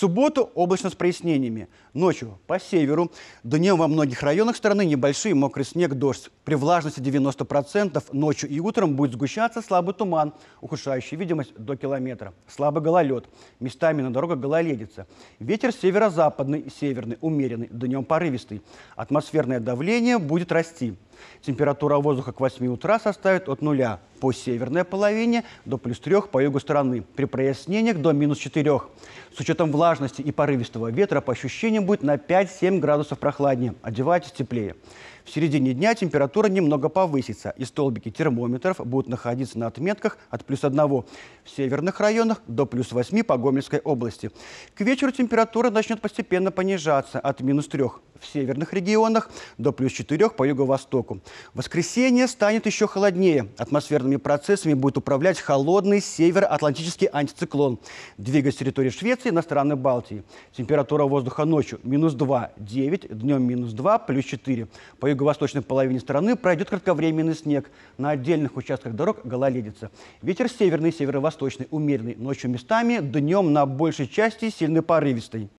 субботу облачно с прояснениями. Ночью по северу, днем во многих районах страны небольшие мокрый снег, дождь. При влажности 90% ночью и утром будет сгущаться слабый туман, ухудшающий видимость до километра. Слабый гололед. Местами на дорогах гололедица. Ветер северо-западный, северный, умеренный, днем порывистый. Атмосферное давление будет расти. Температура воздуха к 8 утра составит от 0 по северной половине до плюс 3 по югу стороны. При прояснениях до минус 4. С учетом влажности и порывистого ветра по ощущениям будет на 5-7 градусов прохладнее. Одевайтесь теплее. В середине дня температура немного повысится, и столбики термометров будут находиться на отметках от плюс 1 в северных районах до плюс 8 по Гомельской области. К вечеру температура начнет постепенно понижаться от минус 3 в северных регионах, до плюс 4 по юго-востоку. воскресенье станет еще холоднее. Атмосферными процессами будет управлять холодный Атлантический антициклон. Двигаясь территории Швеции на страны Балтии. Температура воздуха ночью минус 2, 9, днем минус 2, плюс 4. По юго-восточной половине страны пройдет кратковременный снег. На отдельных участках дорог гололедица. Ветер северный, северо-восточный, умеренный. Ночью местами, днем на большей части сильный порывистый.